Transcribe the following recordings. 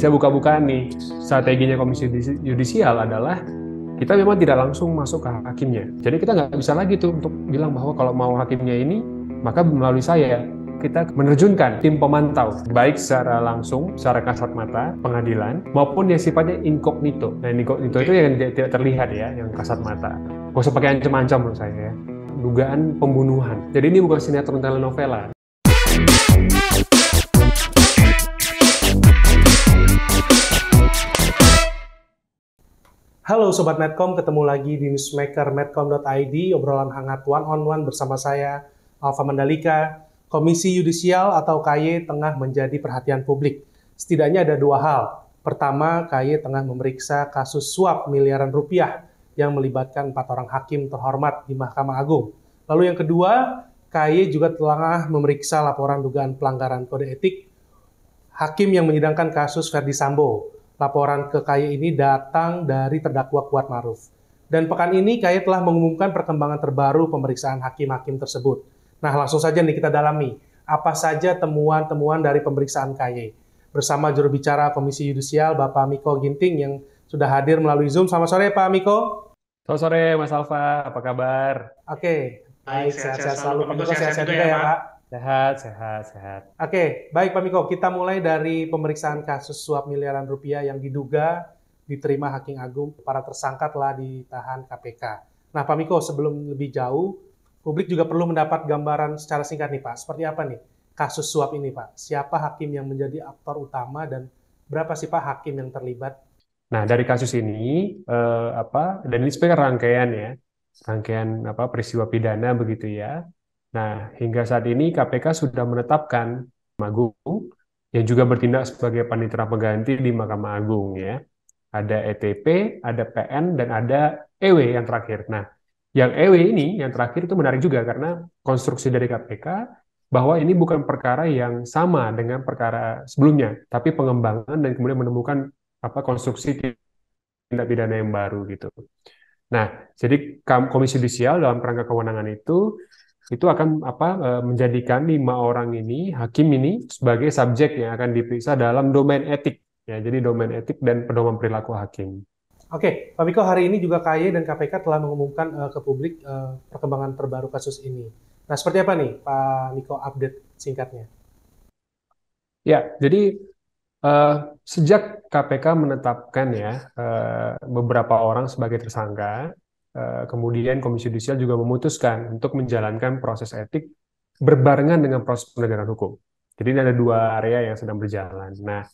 Bisa buka-bukaan nih strateginya komisi yudisial adalah kita memang tidak langsung masuk ke hakimnya jadi kita nggak bisa lagi tuh untuk bilang bahwa kalau mau hakimnya ini maka melalui saya kita menerjunkan tim pemantau baik secara langsung, secara kasat mata pengadilan maupun yang sifatnya inkognito. Nah, inkognito itu yang tidak terlihat ya, yang kasat mata. Gak usah pakai ancam-ancam menurut saya ya. Dugaan pembunuhan. Jadi ini bukan sinetron telenovela. Halo Sobat Medcom, ketemu lagi di newsmaker medcom.id, obrolan hangat one on one bersama saya, Alfa Mandalika. Komisi Yudisial atau KY tengah menjadi perhatian publik. Setidaknya ada dua hal. Pertama, KY tengah memeriksa kasus suap miliaran rupiah yang melibatkan empat orang hakim terhormat di Mahkamah Agung. Lalu yang kedua, KY juga telah memeriksa laporan dugaan pelanggaran kode etik hakim yang menyidangkan kasus Verdi Sambo. Laporan ke KAI ini datang dari terdakwa Kuat Maruf. Dan pekan ini KAI telah mengumumkan perkembangan terbaru pemeriksaan hakim-hakim tersebut. Nah, langsung saja nih kita dalami apa saja temuan-temuan dari pemeriksaan KAI. Bersama juru bicara Komisi Yudisial Bapak Miko Ginting yang sudah hadir melalui Zoom. Selamat sore Pak Miko. Selamat sore Mas Alfa, apa kabar? Oke, okay. baik sehat-sehat selalu. Pak sehat-sehat juga ya, ya Pak. Sehat, sehat, sehat. Oke, baik Pak Miko, kita mulai dari pemeriksaan kasus suap miliaran rupiah yang diduga diterima Hakim Agung. Para tersangka telah ditahan KPK. Nah Pak Miko, sebelum lebih jauh, publik juga perlu mendapat gambaran secara singkat nih Pak. Seperti apa nih kasus suap ini Pak? Siapa hakim yang menjadi aktor utama dan berapa sih Pak hakim yang terlibat? Nah dari kasus ini, eh, apa dan ini sebenarnya rangkaian ya, rangkaian apa peristiwa pidana begitu ya Nah, hingga saat ini KPK sudah menetapkan magung yang juga bertindak sebagai panitera pengganti di Mahkamah Agung ya. Ada ETP, ada PN, dan ada EW yang terakhir. Nah, yang EW ini yang terakhir itu menarik juga karena konstruksi dari KPK bahwa ini bukan perkara yang sama dengan perkara sebelumnya, tapi pengembangan dan kemudian menemukan apa konstruksi tindak pidana yang baru gitu. Nah, jadi Komisi Judisial dalam kerangka kewenangan itu itu akan apa eh, menjadikan lima orang ini hakim ini sebagai subjek yang akan diperiksa dalam domain etik ya jadi domain etik dan pedoman perilaku hakim. Oke, Pak Miko hari ini juga KAI dan KPK telah mengumumkan uh, ke publik uh, perkembangan terbaru kasus ini. Nah, seperti apa nih Pak Miko update singkatnya? Ya, jadi uh, sejak KPK menetapkan ya uh, beberapa orang sebagai tersangka, Eh, kemudian Komisi Yudisial juga memutuskan untuk menjalankan proses etik berbarengan dengan proses penegakan hukum. Jadi ini ada dua area yang sedang berjalan. Nah,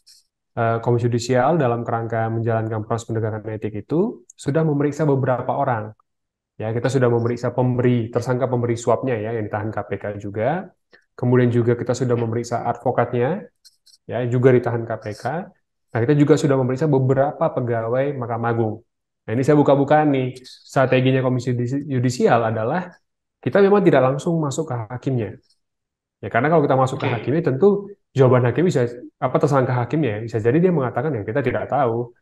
eh, Komisi Yudisial dalam kerangka menjalankan proses penegakan etik itu sudah memeriksa beberapa orang. Ya, kita sudah memeriksa pemberi, tersangka pemberi suapnya ya yang ditahan KPK juga. Kemudian juga kita sudah memeriksa advokatnya ya juga ditahan KPK. Nah, kita juga sudah memeriksa beberapa pegawai Mahkamah Agung Nah ini saya buka-bukaan nih, strateginya Komisi Yudisial adalah kita memang tidak langsung masuk ke hakimnya. Ya karena kalau kita masuk ke hakimnya tentu jawaban hakim bisa apa tersangka hakimnya bisa jadi dia mengatakan ya kita tidak tahu,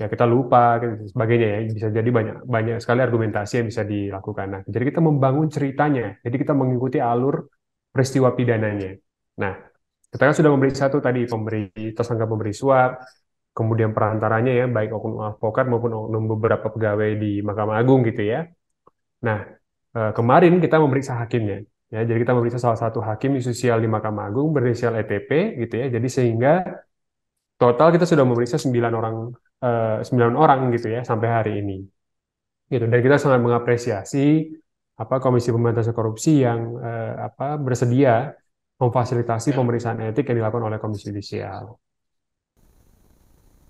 ya kita lupa gitu, dan sebagainya ya bisa jadi banyak banyak sekali argumentasi yang bisa dilakukan. Nah, jadi kita membangun ceritanya. Jadi kita mengikuti alur peristiwa pidananya. Nah, kita kan sudah memberi satu tadi pemberi tersangka pemberi suap, kemudian perantaranya ya baik oknum advokat maupun oknum beberapa pegawai di Mahkamah Agung gitu ya. Nah eh, kemarin kita memeriksa hakimnya ya jadi kita memeriksa salah satu hakim sosial di Mahkamah Agung berinisial ETP gitu ya jadi sehingga total kita sudah memeriksa 9 orang eh, sembilan orang gitu ya sampai hari ini gitu dan kita sangat mengapresiasi apa Komisi Pemberantasan Korupsi yang eh, apa bersedia memfasilitasi pemeriksaan etik yang dilakukan oleh Komisi Yudisial.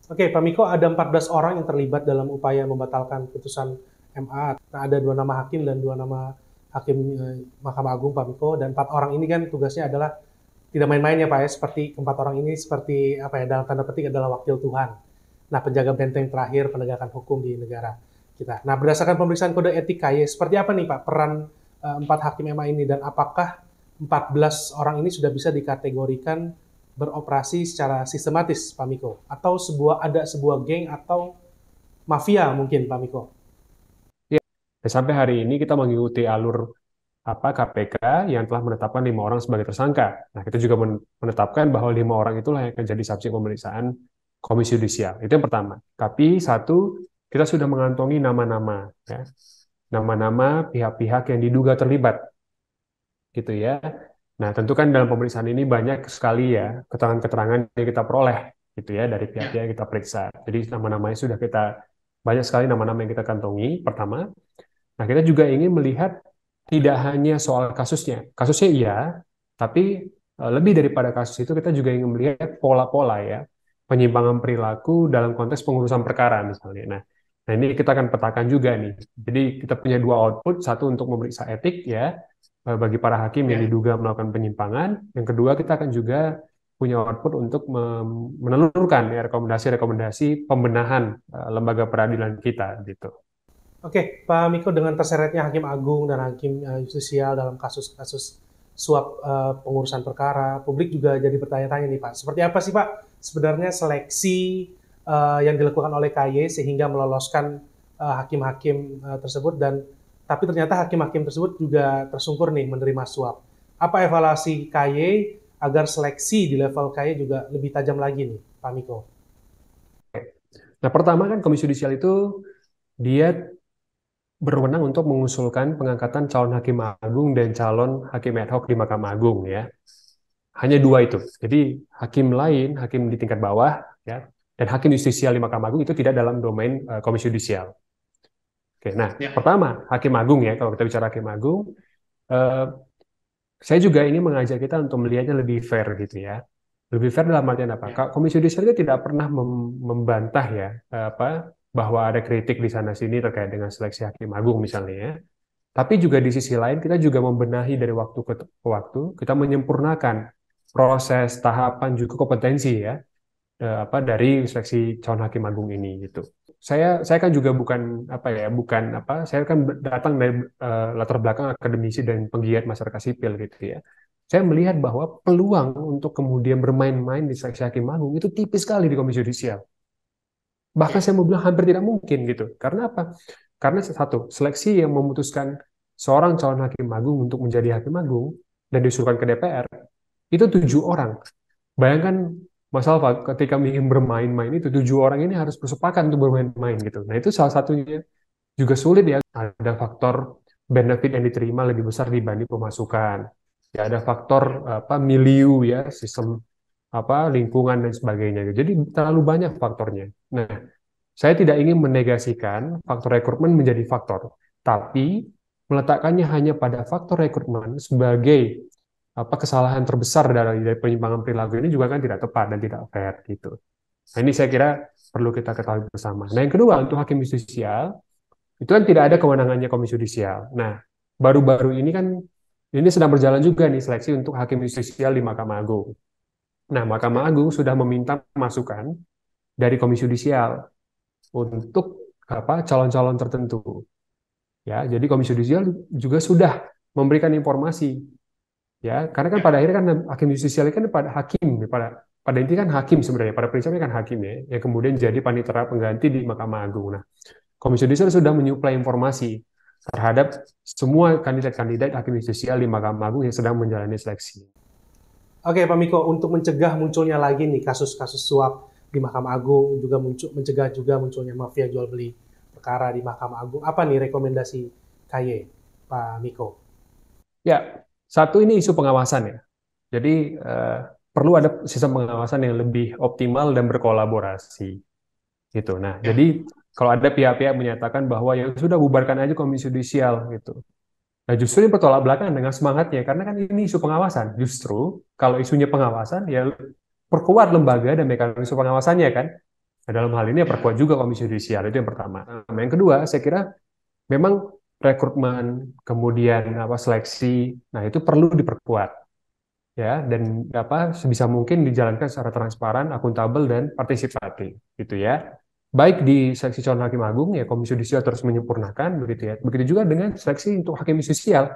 Oke, Pak Miko ada 14 orang yang terlibat dalam upaya membatalkan putusan MA. Nah, ada dua nama hakim dan dua nama hakim eh, Mahkamah Agung Pak Miko dan empat orang ini kan tugasnya adalah tidak main-main ya Pak ya, seperti empat orang ini seperti apa ya dalam tanda petik adalah wakil Tuhan. Nah, penjaga benteng terakhir penegakan hukum di negara kita. Nah, berdasarkan pemeriksaan kode etik ya, seperti apa nih Pak peran e, empat eh, hakim MA ini dan apakah 14 orang ini sudah bisa dikategorikan beroperasi secara sistematis, Pak Miko? Atau sebuah ada sebuah geng atau mafia mungkin, Pak Miko? Ya, sampai hari ini kita mengikuti alur apa KPK yang telah menetapkan lima orang sebagai tersangka. Nah, kita juga menetapkan bahwa lima orang itulah yang akan jadi saksi pemeriksaan Komisi Yudisial. Itu yang pertama. Tapi satu, kita sudah mengantongi nama-nama, ya. Nama-nama pihak-pihak yang diduga terlibat. Gitu ya Nah, tentu kan dalam pemeriksaan ini banyak sekali ya keterangan-keterangan yang kita peroleh gitu ya dari pihak ya. yang kita periksa. Jadi nama-namanya sudah kita banyak sekali nama-nama yang kita kantongi pertama. Nah, kita juga ingin melihat tidak hanya soal kasusnya. Kasusnya iya, tapi eh, lebih daripada kasus itu kita juga ingin melihat pola-pola ya, penyimpangan perilaku dalam konteks pengurusan perkara misalnya. Nah, nah ini kita akan petakan juga nih. Jadi kita punya dua output, satu untuk memeriksa etik ya, Eh, bagi para hakim yang ya. diduga melakukan penyimpangan. Yang kedua, kita akan juga punya output untuk menelurkan ya, rekomendasi-rekomendasi pembenahan eh, lembaga peradilan kita gitu. Oke, Pak Miko dengan terseretnya Hakim Agung dan Hakim Justisial eh, dalam kasus-kasus suap pengurusan perkara, publik juga jadi bertanya-tanya nih Pak, seperti apa sih Pak sebenarnya seleksi yang dilakukan oleh KY sehingga meloloskan hakim-hakim tersebut dan tapi ternyata hakim-hakim tersebut juga tersungkur nih menerima suap. Apa evaluasi KY agar seleksi di level KY juga lebih tajam lagi nih, Pak Miko? Nah, pertama kan Komisi Judisial itu dia berwenang untuk mengusulkan pengangkatan calon hakim agung dan calon hakim ad hoc di Mahkamah Agung ya. Hanya dua itu. Jadi hakim lain, hakim di tingkat bawah ya, dan hakim justisial di Mahkamah Agung itu tidak dalam domain uh, komisi Judisial. Oke, nah ya. pertama Hakim Agung ya kalau kita bicara Hakim Agung, eh, saya juga ini mengajak kita untuk melihatnya lebih fair gitu ya. Lebih fair dalam artian apa? Ya. Komisi Yudisial tidak pernah mem membantah ya eh, apa bahwa ada kritik di sana sini terkait dengan seleksi Hakim Agung misalnya ya. Tapi juga di sisi lain kita juga membenahi dari waktu ke waktu, kita menyempurnakan proses, tahapan juga kompetensi ya eh, apa dari seleksi calon hakim agung ini gitu. Saya saya kan juga bukan apa ya, bukan apa, saya kan datang dari uh, latar belakang akademisi dan penggiat masyarakat sipil gitu ya. Saya melihat bahwa peluang untuk kemudian bermain-main di saksi hakim agung itu tipis sekali di komisi judisial Bahkan saya mau bilang hampir tidak mungkin gitu. Karena apa? Karena satu, seleksi yang memutuskan seorang calon hakim agung untuk menjadi hakim agung dan diusulkan ke DPR itu tujuh orang. Bayangkan Mas Alfa, ketika ingin bermain-main itu tujuh orang ini harus bersepakat untuk bermain-main gitu. Nah itu salah satunya juga sulit ya. Ada faktor benefit yang diterima lebih besar dibanding pemasukan. Ya ada faktor apa milieu ya sistem apa lingkungan dan sebagainya. Gitu. Jadi terlalu banyak faktornya. Nah saya tidak ingin menegasikan faktor rekrutmen menjadi faktor, tapi meletakkannya hanya pada faktor rekrutmen sebagai apa kesalahan terbesar dari, dari penyimpangan perilaku ini juga kan tidak tepat dan tidak fair gitu. Nah, ini saya kira perlu kita ketahui bersama. Nah, yang kedua untuk hakim yudisial itu kan tidak ada kewenangannya komisi yudisial. Nah, baru-baru ini kan ini sedang berjalan juga nih seleksi untuk hakim yudisial di Mahkamah Agung. Nah, Mahkamah Agung sudah meminta masukan dari komisi yudisial untuk apa calon-calon tertentu. Ya, jadi komisi yudisial juga sudah memberikan informasi ya karena kan pada akhirnya kan hakim justisial kan pada hakim ya, pada pada intinya kan hakim sebenarnya pada prinsipnya kan hakim ya yang kemudian jadi panitera pengganti di Mahkamah Agung nah Komisi Yudisial sudah menyuplai informasi terhadap semua kandidat-kandidat hakim justisial di Mahkamah Agung yang sedang menjalani seleksi Oke Pak Miko untuk mencegah munculnya lagi nih kasus-kasus suap di Mahkamah Agung juga muncul mencegah juga munculnya mafia jual beli perkara di Mahkamah Agung apa nih rekomendasi KY Pak Miko Ya, satu ini isu pengawasan ya. Jadi uh, perlu ada sistem pengawasan yang lebih optimal dan berkolaborasi. Gitu. Nah, ya. jadi kalau ada pihak-pihak menyatakan bahwa ya sudah bubarkan aja komisi judisial gitu. Nah, justru ini bertolak belakang dengan semangatnya karena kan ini isu pengawasan. Justru kalau isunya pengawasan ya perkuat lembaga dan mekanisme pengawasannya kan. Nah, dalam hal ini ya perkuat juga komisi judisial itu yang pertama. Nah, yang kedua, saya kira memang rekrutmen, kemudian apa seleksi. Nah, itu perlu diperkuat. Ya, dan apa sebisa mungkin dijalankan secara transparan, akuntabel dan partisipatif, gitu ya. Baik di seleksi calon hakim agung ya Komisi Yudisial terus menyempurnakan begitu ya. Begitu juga dengan seleksi untuk hakim yudisial.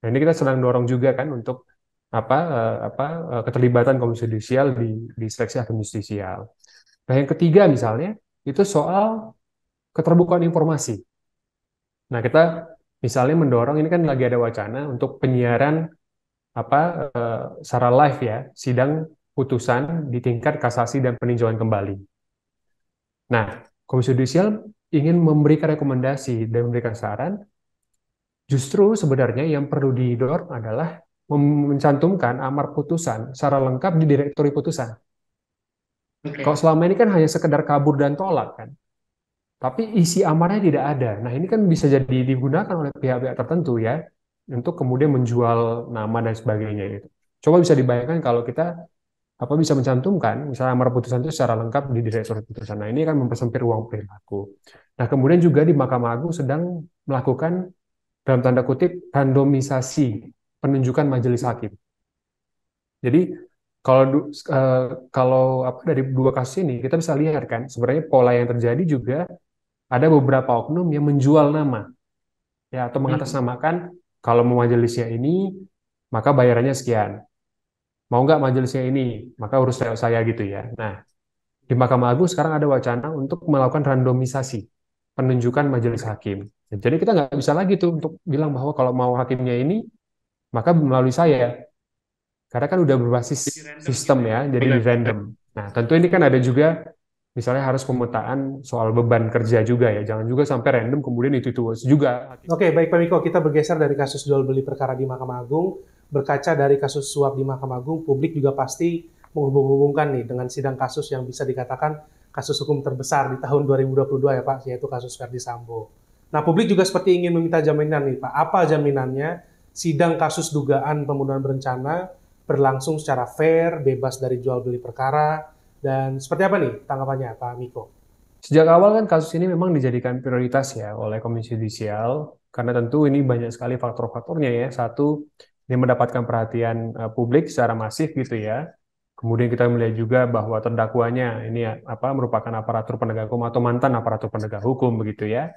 Nah, ini kita sedang dorong juga kan untuk apa eh, apa eh, keterlibatan Komisi Yudisial di di seleksi hakim yudisial. Nah, yang ketiga misalnya itu soal keterbukaan informasi Nah, kita misalnya mendorong ini kan lagi ada wacana untuk penyiaran apa uh, secara live ya, sidang putusan di tingkat kasasi dan peninjauan kembali. Nah, Komisi Yudisial ingin memberikan rekomendasi dan memberikan saran, justru sebenarnya yang perlu didorong adalah mencantumkan amar putusan secara lengkap di direktori putusan. Okay. Kalau selama ini kan hanya sekedar kabur dan tolak kan. Tapi isi amarnya tidak ada. Nah, ini kan bisa jadi digunakan oleh pihak-pihak tertentu ya untuk kemudian menjual nama dan sebagainya itu. Coba bisa dibayangkan kalau kita apa bisa mencantumkan misalnya amar putusan itu secara lengkap di direktur putusan. Nah, ini kan mempersempit ruang perilaku. Nah, kemudian juga di Mahkamah Agung sedang melakukan dalam tanda kutip randomisasi penunjukan majelis hakim. Jadi kalau uh, kalau apa dari dua kasus ini kita bisa lihat kan sebenarnya pola yang terjadi juga ada beberapa oknum yang menjual nama ya atau hmm. mengatasnamakan kalau mau majelisnya ini maka bayarannya sekian mau nggak majelisnya ini maka urus saya, saya gitu ya nah di Mahkamah Agung sekarang ada wacana untuk melakukan randomisasi penunjukan majelis hakim jadi kita nggak bisa lagi tuh untuk bilang bahwa kalau mau hakimnya ini maka melalui saya karena kan udah berbasis sistem gitu ya. ya jadi random nah tentu ini kan ada juga misalnya harus pemetaan soal beban kerja juga ya. Jangan juga sampai random kemudian itu itu juga. Oke, baik Pak Miko, kita bergeser dari kasus jual beli perkara di Mahkamah Agung, berkaca dari kasus suap di Mahkamah Agung, publik juga pasti menghubung-hubungkan nih dengan sidang kasus yang bisa dikatakan kasus hukum terbesar di tahun 2022 ya Pak, yaitu kasus Verdi Sambo. Nah, publik juga seperti ingin meminta jaminan nih Pak. Apa jaminannya sidang kasus dugaan pembunuhan berencana berlangsung secara fair, bebas dari jual beli perkara, dan seperti apa nih tanggapannya Pak Miko? Sejak awal kan kasus ini memang dijadikan prioritas ya oleh Komisi Judisial karena tentu ini banyak sekali faktor-faktornya ya. Satu, ini mendapatkan perhatian eh, publik secara masif gitu ya. Kemudian kita melihat juga bahwa terdakwanya ini ya, apa merupakan aparatur penegak hukum atau mantan aparatur penegak hukum begitu ya.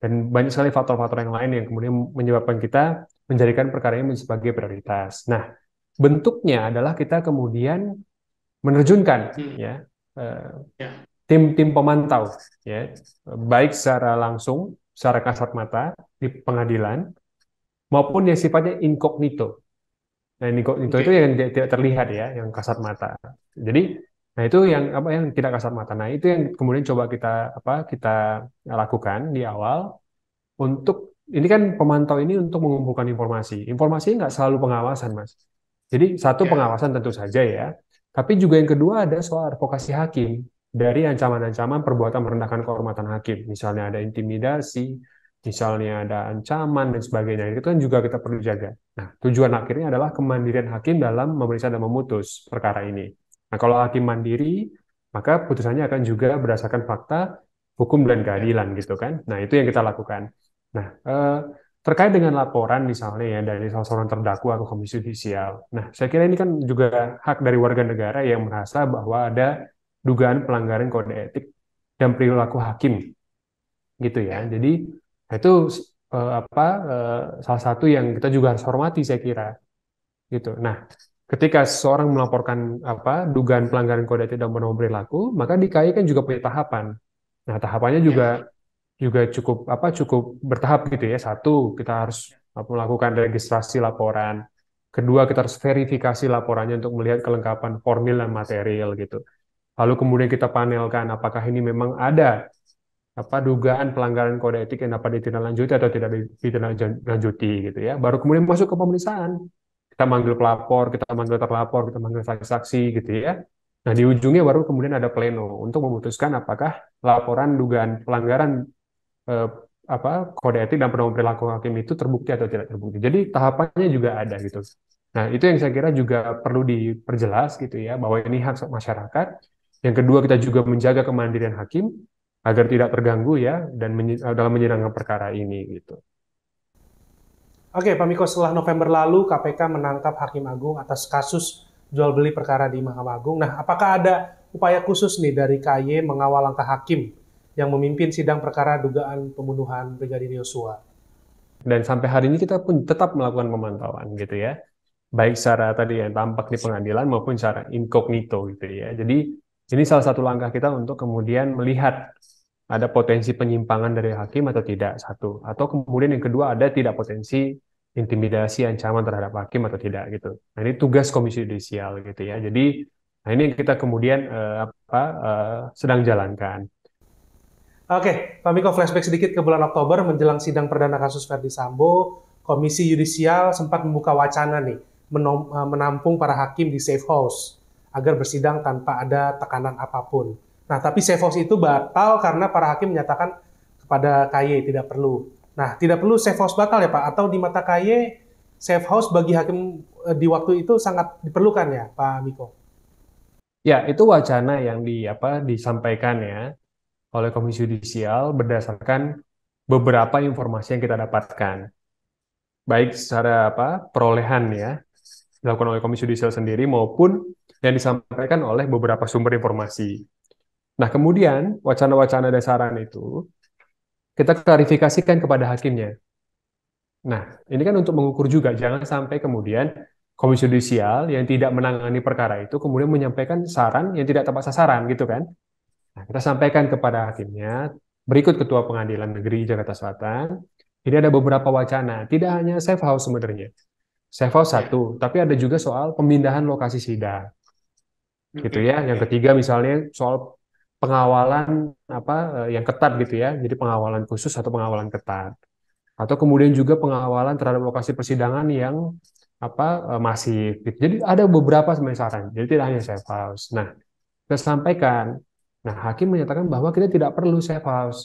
Dan banyak sekali faktor-faktor yang lain yang kemudian menyebabkan kita menjadikan perkara ini sebagai prioritas. Nah, bentuknya adalah kita kemudian menerjunkan hmm. ya tim-tim eh, ya. pemantau ya baik secara langsung secara kasat mata di pengadilan maupun yang sifatnya inkognito. Nah, inkognito okay. itu yang tidak terlihat ya, yang kasat mata. Jadi, nah itu yang apa yang tidak kasat mata. Nah, itu yang kemudian coba kita apa kita lakukan di awal untuk ini kan pemantau ini untuk mengumpulkan informasi. Informasi nggak selalu pengawasan, Mas. Jadi satu yeah. pengawasan tentu saja ya, tapi juga yang kedua ada soal advokasi hakim dari ancaman-ancaman perbuatan merendahkan kehormatan hakim. Misalnya ada intimidasi, misalnya ada ancaman dan sebagainya. Itu kan juga kita perlu jaga. Nah, tujuan akhirnya adalah kemandirian hakim dalam memeriksa dan memutus perkara ini. Nah, kalau hakim mandiri, maka putusannya akan juga berdasarkan fakta, hukum dan keadilan ya. gitu kan. Nah, itu yang kita lakukan. Nah, eh, Terkait dengan laporan misalnya ya dari salah seorang terdakwa ke Komisi judisial. Nah, saya kira ini kan juga hak dari warga negara yang merasa bahwa ada dugaan pelanggaran kode etik dan perilaku hakim. Gitu ya. ya. Jadi nah itu eh, apa eh, salah satu yang kita juga harus hormati saya kira. Gitu. Nah, ketika seseorang melaporkan apa dugaan pelanggaran kode etik dan perilaku, maka kai kan juga punya tahapan. Nah, tahapannya juga ya juga cukup apa cukup bertahap gitu ya. Satu, kita harus eh, melakukan registrasi laporan. Kedua, kita harus verifikasi laporannya untuk melihat kelengkapan formil dan material gitu. Lalu kemudian kita panelkan apakah ini memang ada apa dugaan pelanggaran kode etik yang dapat ditindaklanjuti atau tidak ditindaklanjuti gitu ya. Baru kemudian masuk ke pemeriksaan. Kita manggil pelapor, kita manggil terlapor, kita manggil saksi gitu ya. Nah, di ujungnya baru kemudian ada pleno untuk memutuskan apakah laporan dugaan pelanggaran eh, apa kode etik dan pedoman perilaku hakim itu terbukti atau tidak terbukti. Jadi tahapannya juga ada gitu. Nah, itu yang saya kira juga perlu diperjelas gitu ya bahwa ini hak masyarakat. Yang kedua kita juga menjaga kemandirian hakim agar tidak terganggu ya dan menye eh, dalam menyidangkan perkara ini gitu. Oke, Pak Miko, setelah November lalu KPK menangkap Hakim Agung atas kasus jual beli perkara di Mahkamah Agung. Nah, apakah ada upaya khusus nih dari KY mengawal langkah hakim yang memimpin sidang perkara dugaan pembunuhan Brigadir Yosua. Dan sampai hari ini kita pun tetap melakukan pemantauan gitu ya. Baik secara tadi yang tampak di pengadilan maupun secara inkognito gitu ya. Jadi ini salah satu langkah kita untuk kemudian melihat ada potensi penyimpangan dari hakim atau tidak satu atau kemudian yang kedua ada tidak potensi intimidasi ancaman terhadap hakim atau tidak gitu nah ini tugas komisi yudisial gitu ya jadi nah ini yang kita kemudian eh, apa eh, sedang jalankan Oke, Pak Miko flashback sedikit ke bulan Oktober menjelang sidang perdana kasus Verdi Sambo, Komisi Yudisial sempat membuka wacana nih eh, menampung para hakim di safe house agar bersidang tanpa ada tekanan apapun. Nah, tapi safe house itu batal karena para hakim menyatakan kepada KY tidak perlu. Nah, tidak perlu safe house batal ya Pak atau di mata KY safe house bagi hakim eh, di waktu itu sangat diperlukan ya Pak Miko. Ya, itu wacana yang di apa disampaikan ya oleh Komisi Yudisial berdasarkan beberapa informasi yang kita dapatkan. Baik secara apa perolehan ya, dilakukan oleh Komisi Yudisial sendiri maupun yang disampaikan oleh beberapa sumber informasi. Nah, kemudian wacana-wacana dan saran itu kita klarifikasikan kepada hakimnya. Nah, ini kan untuk mengukur juga, jangan sampai kemudian komisi yudisial yang tidak menangani perkara itu kemudian menyampaikan saran yang tidak tepat sasaran gitu kan. Nah, kita sampaikan kepada hakimnya, berikut Ketua Pengadilan Negeri Jakarta Selatan, ini ada beberapa wacana, tidak hanya safe house sebenarnya. Safe house ya. satu, tapi ada juga soal pemindahan lokasi sidang. Gitu ya. Yang ketiga misalnya soal pengawalan apa eh, yang ketat gitu ya. Jadi pengawalan khusus atau pengawalan ketat. Atau kemudian juga pengawalan terhadap lokasi persidangan yang apa eh, masif gitu. Jadi ada beberapa sebenarnya saran. Jadi tidak hanya safe house. Nah, kita sampaikan Nah, hakim menyatakan bahwa kita tidak perlu safe house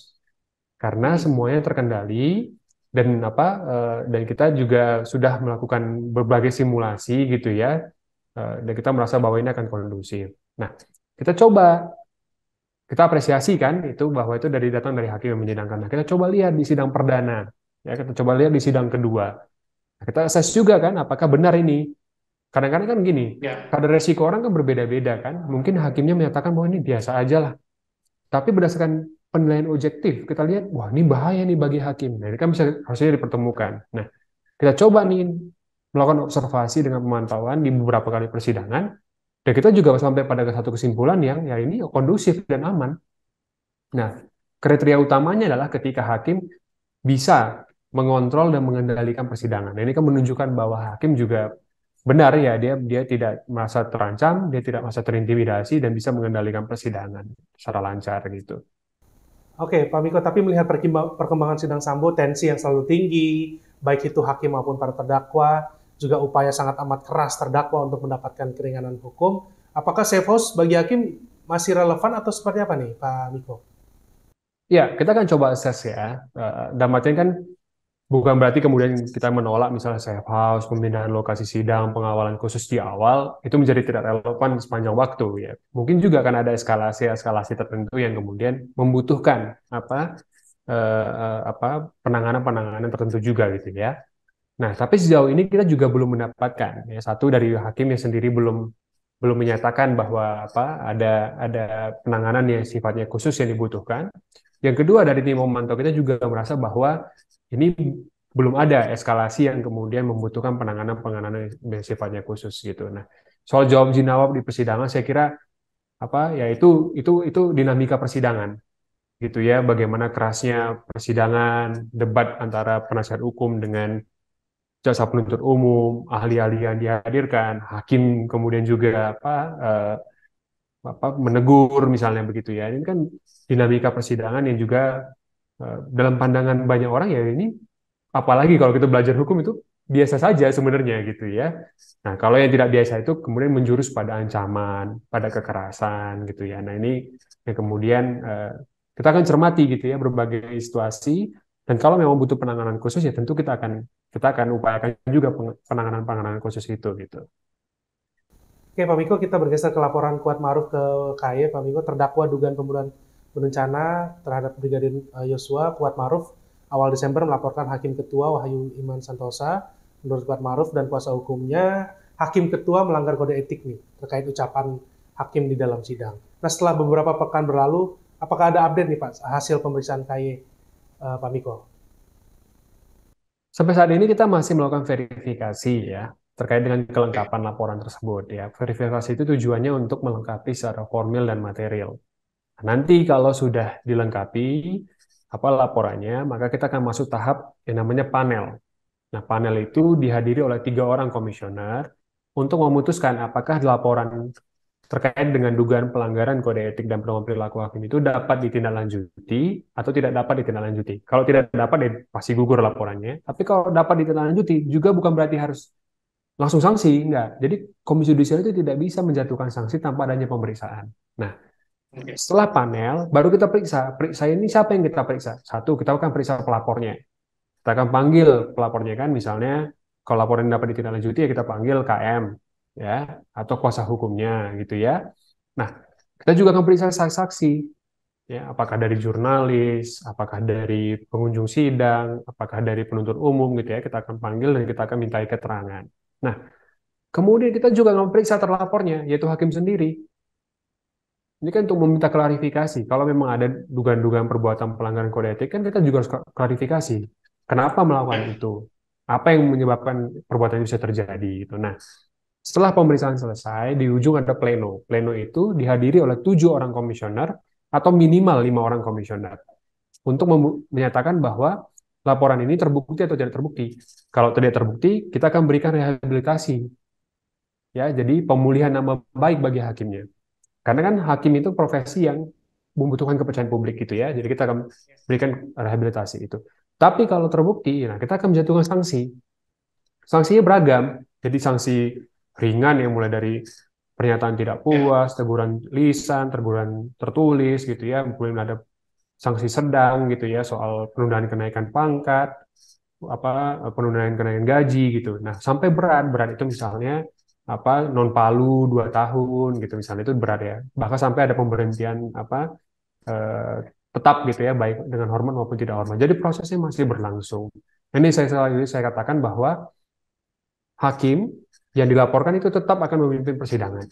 karena hmm. semuanya terkendali dan apa eh, dan kita juga sudah melakukan berbagai simulasi gitu ya eh, dan kita merasa bahwa ini akan kondusif. Nah, kita coba kita apresiasi kan itu bahwa itu dari datang dari hakim yang menyidangkan. Nah, kita coba lihat di sidang perdana, ya kita coba lihat di sidang kedua. Nah, kita assess juga kan apakah benar ini. Kadang-kadang kan gini, ya. kadar resiko orang kan berbeda-beda kan. Mungkin hakimnya menyatakan bahwa ini biasa aja lah. Tapi berdasarkan penilaian objektif, kita lihat, wah ini bahaya nih bagi hakim. Nah, ini kan bisa harusnya dipertemukan. Nah, kita coba nih melakukan observasi dengan pemantauan di beberapa kali persidangan, dan kita juga sampai pada satu kesimpulan yang ya ini kondusif dan aman. Nah, kriteria utamanya adalah ketika hakim bisa mengontrol dan mengendalikan persidangan. Nah, ini kan menunjukkan bahwa hakim juga benar ya dia dia tidak merasa terancam, dia tidak merasa terintimidasi dan bisa mengendalikan persidangan secara lancar gitu. Oke, Pak Miko, tapi melihat perkembangan sidang Sambo, tensi yang selalu tinggi, baik itu hakim maupun para terdakwa, juga upaya sangat amat keras terdakwa untuk mendapatkan keringanan hukum. Apakah safe house bagi hakim masih relevan atau seperti apa nih, Pak Miko? Ya, kita akan coba assess ya. Eh, dan kan bukan berarti kemudian kita menolak misalnya safe house, pemindahan lokasi sidang, pengawalan khusus di awal itu menjadi tidak relevan sepanjang waktu ya. Mungkin juga akan ada eskalasi-eskalasi tertentu yang kemudian membutuhkan apa eh, eh apa penanganan-penanganan tertentu juga gitu ya. Nah, tapi sejauh ini kita juga belum mendapatkan ya satu dari hakim yang sendiri belum belum menyatakan bahwa apa ada ada penanganan yang sifatnya khusus yang dibutuhkan. Yang kedua dari tim memantau kita juga merasa bahwa ini belum ada eskalasi yang kemudian membutuhkan penanganan-penanganan yang sifatnya khusus gitu. Nah, soal jawab jinawab di persidangan saya kira apa ya itu itu itu dinamika persidangan gitu ya bagaimana kerasnya persidangan debat antara penasihat hukum dengan jaksa penuntut umum ahli-ahli yang dihadirkan hakim kemudian juga apa eh, apa menegur misalnya begitu ya ini kan dinamika persidangan yang juga Eh, dalam pandangan banyak orang ya ini apalagi kalau kita belajar hukum itu biasa saja sebenarnya gitu ya. Nah, kalau yang tidak biasa itu kemudian menjurus pada ancaman, pada kekerasan gitu ya. Nah, ini yang kemudian eh, kita akan cermati gitu ya berbagai situasi dan kalau memang butuh penanganan khusus ya tentu kita akan kita akan upayakan juga penanganan-penanganan khusus itu gitu. Oke Pak Miko, kita bergeser ke laporan kuat maruf ke KAYE. Pak Miko, terdakwa dugaan pembunuhan berencana terhadap Brigadir Yosua eh, Kuat Maruf awal Desember melaporkan Hakim Ketua Wahyu Iman Santosa menurut Kuat Maruf dan kuasa hukumnya Hakim Ketua melanggar kode etik nih terkait ucapan hakim di dalam sidang. Nah setelah beberapa pekan berlalu, apakah ada update nih Pak hasil pemeriksaan KY uh, eh, Pak Miko? Sampai saat ini kita masih melakukan verifikasi ya terkait dengan kelengkapan laporan tersebut ya. Verifikasi itu tujuannya untuk melengkapi secara formil dan material. Nanti kalau sudah dilengkapi apa laporannya, maka kita akan masuk tahap yang namanya panel. Nah, panel itu dihadiri oleh tiga orang komisioner untuk memutuskan apakah laporan terkait dengan dugaan pelanggaran kode etik dan pedoman perilaku hakim itu dapat ditindaklanjuti atau tidak dapat ditindaklanjuti. Kalau tidak dapat, ya pasti gugur laporannya. Tapi kalau dapat ditindaklanjuti, juga bukan berarti harus langsung sanksi, enggak. Jadi Komisi Yudisial itu tidak bisa menjatuhkan sanksi tanpa adanya pemeriksaan. Nah, setelah panel, baru kita periksa. Periksa ini siapa yang kita periksa? Satu, kita akan periksa pelapornya. Kita akan panggil pelapornya kan, misalnya kalau laporan dapat ditindaklanjuti ya kita panggil KM ya atau kuasa hukumnya gitu ya. Nah, kita juga akan periksa saksi-saksi ya, apakah dari jurnalis, apakah dari pengunjung sidang, apakah dari penuntut umum gitu ya. Kita akan panggil dan kita akan minta keterangan. Nah, kemudian kita juga akan periksa terlapornya yaitu hakim sendiri ini kan untuk meminta klarifikasi. Kalau memang ada dugaan-dugaan perbuatan pelanggaran kode etik, kan kita juga harus klarifikasi. Kenapa melakukan itu? Apa yang menyebabkan perbuatan itu bisa terjadi? Gitu. Nah, setelah pemeriksaan selesai, di ujung ada pleno. Pleno itu dihadiri oleh tujuh orang komisioner atau minimal lima orang komisioner untuk menyatakan bahwa laporan ini terbukti atau tidak terbukti. Kalau tidak terbukti, kita akan berikan rehabilitasi. Ya, jadi pemulihan nama baik bagi hakimnya. Karena kan hakim itu profesi yang membutuhkan kepercayaan publik gitu ya. Jadi kita akan berikan rehabilitasi itu. Tapi kalau terbukti, nah kita akan menjatuhkan sanksi. Sanksinya beragam. Jadi sanksi ringan yang mulai dari pernyataan tidak ya. puas, teguran lisan, teguran tertulis gitu ya, mungkin ada sanksi sedang gitu ya soal penundaan kenaikan pangkat, apa penundaan kenaikan gaji gitu. Nah, sampai berat, berat itu misalnya apa non palu dua tahun gitu misalnya itu berat ya bahkan sampai ada pemberhentian apa eh, tetap gitu ya baik dengan hormon maupun tidak hormon jadi prosesnya masih berlangsung ini saya ini saya katakan bahwa hakim yang dilaporkan itu tetap akan memimpin persidangan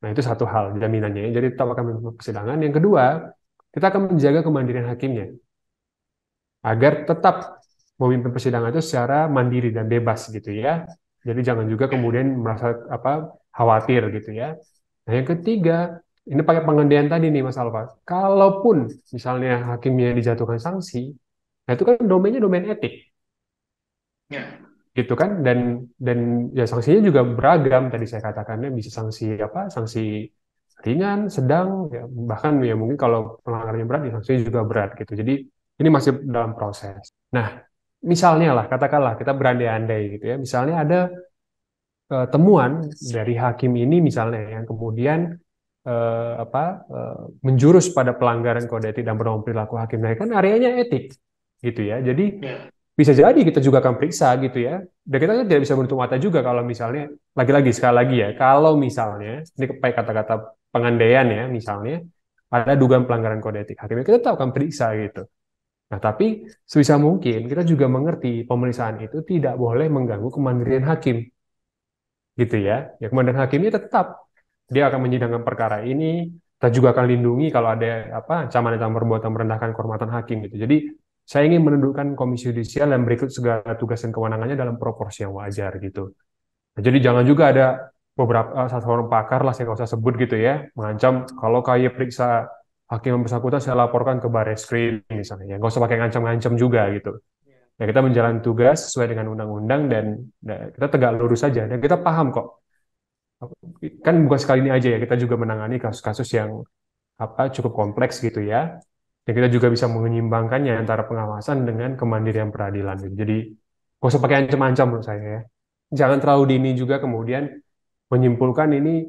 nah itu satu hal jaminannya jadi tetap akan memimpin persidangan yang kedua kita akan menjaga kemandirian hakimnya agar tetap memimpin persidangan itu secara mandiri dan bebas gitu ya jadi jangan juga kemudian merasa apa khawatir gitu ya. Nah, yang ketiga, ini pakai pengendalian tadi nih Mas Alfa. Kalaupun misalnya hakimnya dijatuhkan sanksi, nah itu kan domainnya domain etik. Ya. Gitu kan dan dan ya sanksinya juga beragam tadi saya katakannya bisa sanksi apa? Sanksi ringan, sedang, ya, bahkan ya mungkin kalau pelanggarannya berat ya sanksinya juga berat gitu. Jadi ini masih dalam proses. Nah, misalnya lah katakanlah kita berandai-andai gitu ya misalnya ada uh, temuan dari hakim ini misalnya yang kemudian uh, apa uh, menjurus pada pelanggaran kode etik dan norma perilaku hakim nah kan areanya etik gitu ya jadi ya. bisa jadi kita juga akan periksa gitu ya dan kita tidak bisa menutup mata juga kalau misalnya lagi-lagi sekali lagi ya kalau misalnya ini kayak kata-kata pengandaian ya misalnya ada dugaan pelanggaran kode etik hakim kita tahu akan periksa gitu Nah, tapi sebisa mungkin kita juga mengerti pemeriksaan itu tidak boleh mengganggu kemandirian hakim. Gitu ya. Ya kemandirian hakimnya tetap dia akan menyidangkan perkara ini, kita juga akan lindungi kalau ada apa ancaman-ancaman perbuatan merendahkan kehormatan hakim gitu. Jadi saya ingin menundukkan komisi yudisial yang berikut segala tugas dan kewenangannya dalam proporsi yang wajar gitu. Nah, jadi jangan juga ada beberapa eh, satu orang pakar lah saya nggak usah sebut gitu ya mengancam kalau kaya periksa hakim yang bersangkutan saya laporkan ke baris krim misalnya, ya, nggak usah pakai ngancam-ngancam juga gitu. Ya kita menjalankan tugas sesuai dengan undang-undang dan ya, kita tegak lurus saja dan kita paham kok. Kan bukan sekali ini aja ya kita juga menangani kasus-kasus yang apa cukup kompleks gitu ya. Dan kita juga bisa menyeimbangkannya antara pengawasan dengan kemandirian peradilan. Gitu. Jadi nggak usah pakai ancam-ancam menurut saya ya. Jangan terlalu dini juga kemudian menyimpulkan ini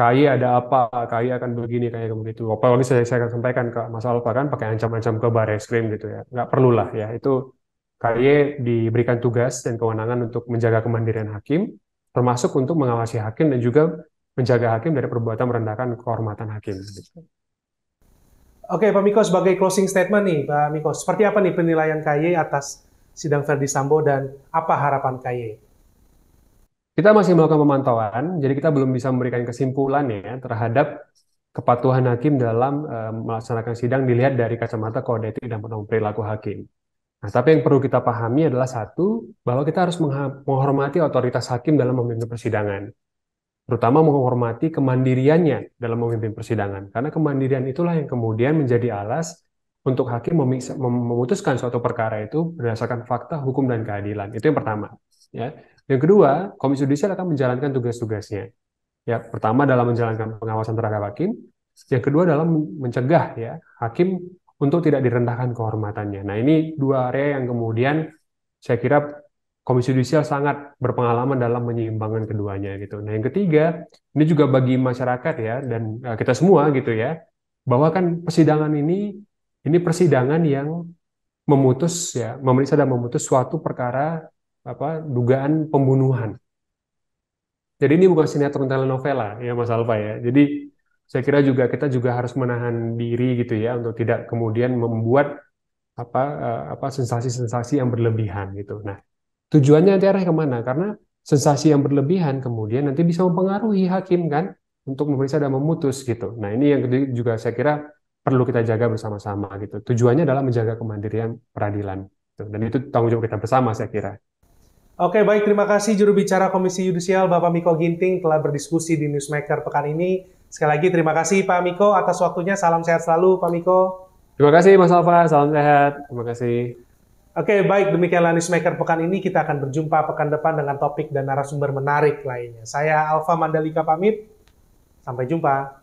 KY ada apa, KY akan begini, kayak begitu. Apalagi saya, saya akan sampaikan ke Mas Alfa kan, pakai ancam-ancam ke baris krim gitu ya. Nggak perlulah ya, itu KY diberikan tugas dan kewenangan untuk menjaga kemandirian hakim, termasuk untuk mengawasi hakim dan juga menjaga hakim dari perbuatan merendahkan kehormatan hakim. Oke, Pak Miko, sebagai closing statement nih, Pak Miko, seperti apa nih penilaian KY atas sidang Verdi Sambo dan apa harapan KY? Kita masih melakukan pemantauan, jadi kita belum bisa memberikan kesimpulan ya terhadap kepatuhan hakim dalam e, melaksanakan sidang dilihat dari kacamata kode etik dan perilaku hakim. Nah, tapi yang perlu kita pahami adalah satu, bahwa kita harus menghormati otoritas hakim dalam memimpin persidangan. Terutama menghormati kemandiriannya dalam memimpin persidangan. Karena kemandirian itulah yang kemudian menjadi alas untuk hakim memutuskan suatu perkara itu berdasarkan fakta, hukum, dan keadilan. Itu yang pertama. Ya. Yang kedua, Komisi Yudisial akan menjalankan tugas-tugasnya. Ya, pertama dalam menjalankan pengawasan terhadap hakim, yang kedua dalam mencegah ya hakim untuk tidak direndahkan kehormatannya. Nah, ini dua area yang kemudian saya kira Komisi Yudisial sangat berpengalaman dalam menyeimbangkan keduanya gitu. Nah, yang ketiga, ini juga bagi masyarakat ya dan eh, kita semua gitu ya, bahwa kan persidangan ini ini persidangan yang memutus ya, memeriksa dan memutus suatu perkara apa dugaan pembunuhan. Jadi ini bukan sinetron telenovela ya Mas Alfa ya. Jadi saya kira juga kita juga harus menahan diri gitu ya untuk tidak kemudian membuat apa eh, apa sensasi-sensasi yang berlebihan gitu. Nah tujuannya nanti arah kemana? Karena sensasi yang berlebihan kemudian nanti bisa mempengaruhi hakim kan untuk memeriksa dan memutus gitu. Nah ini yang juga saya kira perlu kita jaga bersama-sama gitu. Tujuannya adalah menjaga kemandirian peradilan. Gitu. Dan itu tanggung jawab kita bersama saya kira. Oke, baik. Terima kasih juru bicara Komisi Yudisial Bapak Miko Ginting telah berdiskusi di Newsmaker pekan ini. Sekali lagi terima kasih Pak Miko atas waktunya. Salam sehat selalu Pak Miko. Terima kasih Mas Alfa. Salam sehat. Terima kasih. Oke, baik. Demikianlah Newsmaker pekan ini. Kita akan berjumpa pekan depan dengan topik dan narasumber menarik lainnya. Saya Alfa Mandalika pamit. Sampai jumpa.